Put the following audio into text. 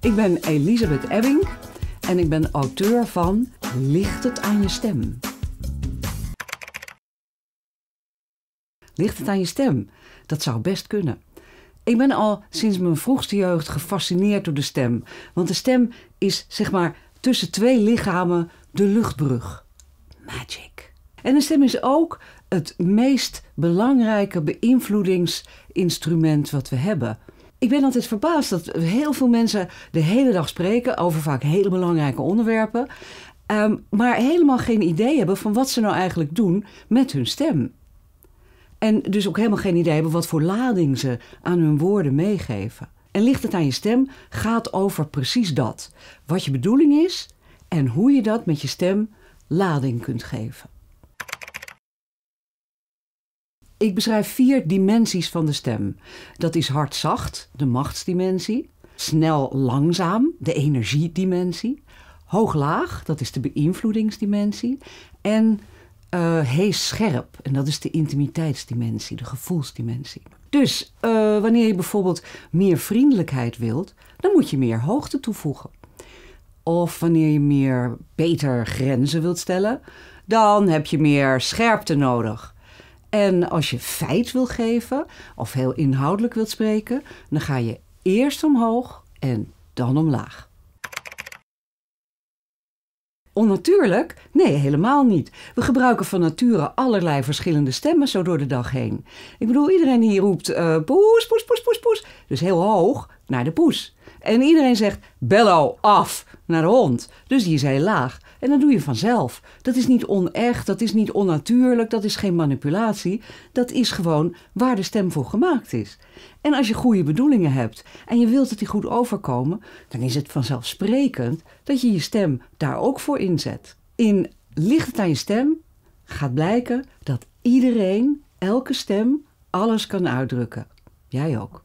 Ik ben Elisabeth Ebbing en ik ben auteur van Ligt het aan je stem? Ligt het aan je stem? Dat zou best kunnen. Ik ben al sinds mijn vroegste jeugd gefascineerd door de stem. Want de stem is, zeg maar, tussen twee lichamen de luchtbrug. Magic. En de stem is ook het meest belangrijke beïnvloedingsinstrument wat we hebben ik ben altijd verbaasd dat heel veel mensen de hele dag spreken over vaak hele belangrijke onderwerpen. Ehm, maar helemaal geen idee hebben van wat ze nou eigenlijk doen met hun stem. En dus ook helemaal geen idee hebben wat voor lading ze aan hun woorden meegeven. En ligt het aan je stem gaat over precies dat. Wat je bedoeling is en hoe je dat met je stem lading kunt geven. Ik beschrijf vier dimensies van de stem. Dat is hard-zacht, de machtsdimensie. Snel-langzaam, de energiedimensie. Hoog-laag, dat is de beïnvloedingsdimensie. En uh, eh, hees-scherp, en dat is de intimiteitsdimensie, de gevoelsdimensie. Dus eh, wanneer je bijvoorbeeld meer vriendelijkheid wilt, dan moet je meer hoogte toevoegen. Of wanneer je meer beter grenzen wilt stellen, dan heb je meer scherpte nodig. En als je feit wil geven of heel inhoudelijk wilt spreken, dan ga je eerst omhoog en dan omlaag. Onnatuurlijk? Nee, helemaal niet. We gebruiken van nature allerlei verschillende stemmen zo door de dag heen. Ik bedoel, iedereen hier roept poes, poes, poes, poes, poes. Dus heel hoog naar de poes. En iedereen zegt bello af naar de hond. Dus hier is heel laag. En dat doe je vanzelf. Dat is niet onecht, dat is niet onnatuurlijk, dat is geen manipulatie. Dat is gewoon waar de stem voor gemaakt is. En als je goede bedoelingen hebt en je wilt dat die goed overkomen, dan is het vanzelfsprekend dat je je stem daar ook voor inzet. In Ligt het aan je stem gaat blijken dat iedereen, elke stem, alles kan uitdrukken. Jij ook.